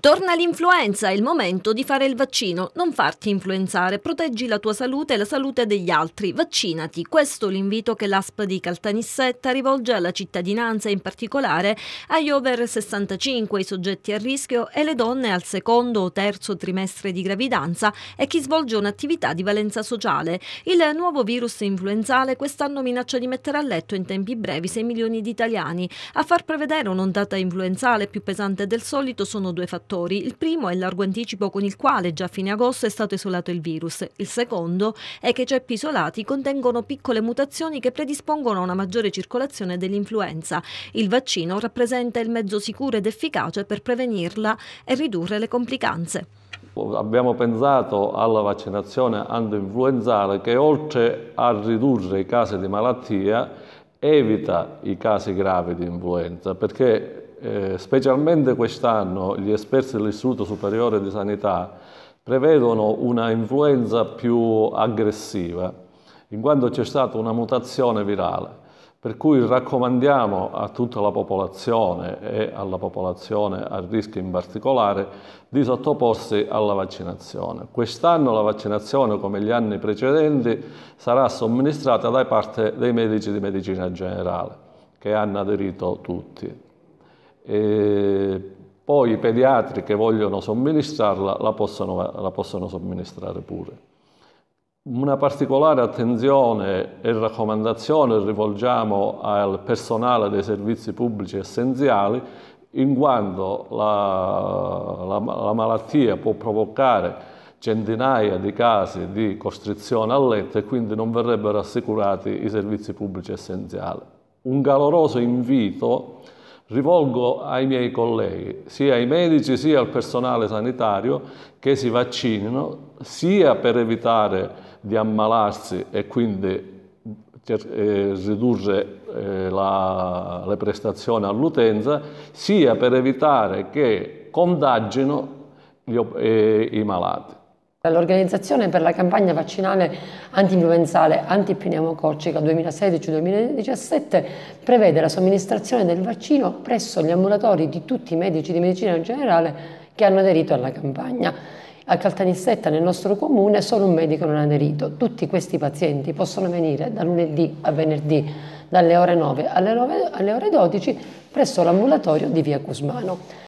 Torna l'influenza, è il momento di fare il vaccino. Non farti influenzare, proteggi la tua salute e la salute degli altri. Vaccinati. Questo è l'invito che l'ASP di Caltanissetta rivolge alla cittadinanza, in particolare agli over 65, i soggetti a rischio e le donne al secondo o terzo trimestre di gravidanza e chi svolge un'attività di valenza sociale. Il nuovo virus influenzale quest'anno minaccia di mettere a letto in tempi brevi 6 milioni di italiani. A far prevedere un'ondata influenzale più pesante del solito sono due fattori fattori. Il primo è il largo anticipo con il quale già a fine agosto è stato isolato il virus. Il secondo è che i ceppi isolati contengono piccole mutazioni che predispongono a una maggiore circolazione dell'influenza. Il vaccino rappresenta il mezzo sicuro ed efficace per prevenirla e ridurre le complicanze. Abbiamo pensato alla vaccinazione anti-influenzale che oltre a ridurre i casi di malattia evita i casi gravi di influenza perché eh, specialmente quest'anno gli esperti dell'Istituto Superiore di Sanità prevedono una influenza più aggressiva, in quanto c'è stata una mutazione virale. Per cui raccomandiamo a tutta la popolazione e alla popolazione a rischio in particolare di sottoporsi alla vaccinazione. Quest'anno la vaccinazione, come gli anni precedenti, sarà somministrata da parte dei medici di medicina generale, che hanno aderito tutti e poi i pediatri che vogliono somministrarla la possono, la possono somministrare pure. Una particolare attenzione e raccomandazione rivolgiamo al personale dei servizi pubblici essenziali in quanto la, la, la, malattia può provocare centinaia di casi di costrizione a letto e quindi non verrebbero assicurati i servizi pubblici essenziali. Un caloroso invito rivolgo ai miei colleghi, sia ai medici sia al personale sanitario, che si vaccinino sia per evitare di ammalarsi e quindi eh, ridurre eh, la, le prestazioni all'utenza, sia per evitare che contagino gli, eh, i malati dall'Organizzazione per la campagna vaccinale antinfluenzale antipneumococcica 2016-2017 prevede la somministrazione del vaccino presso gli ambulatori di tutti i medici di medicina generale che hanno aderito alla campagna. A Caltanissetta, nel nostro comune, solo un medico non ha aderito. Tutti questi pazienti possono venire da lunedì a venerdì, dalle ore 9 alle, 9, alle ore 12, presso l'ambulatorio di via Cusmano.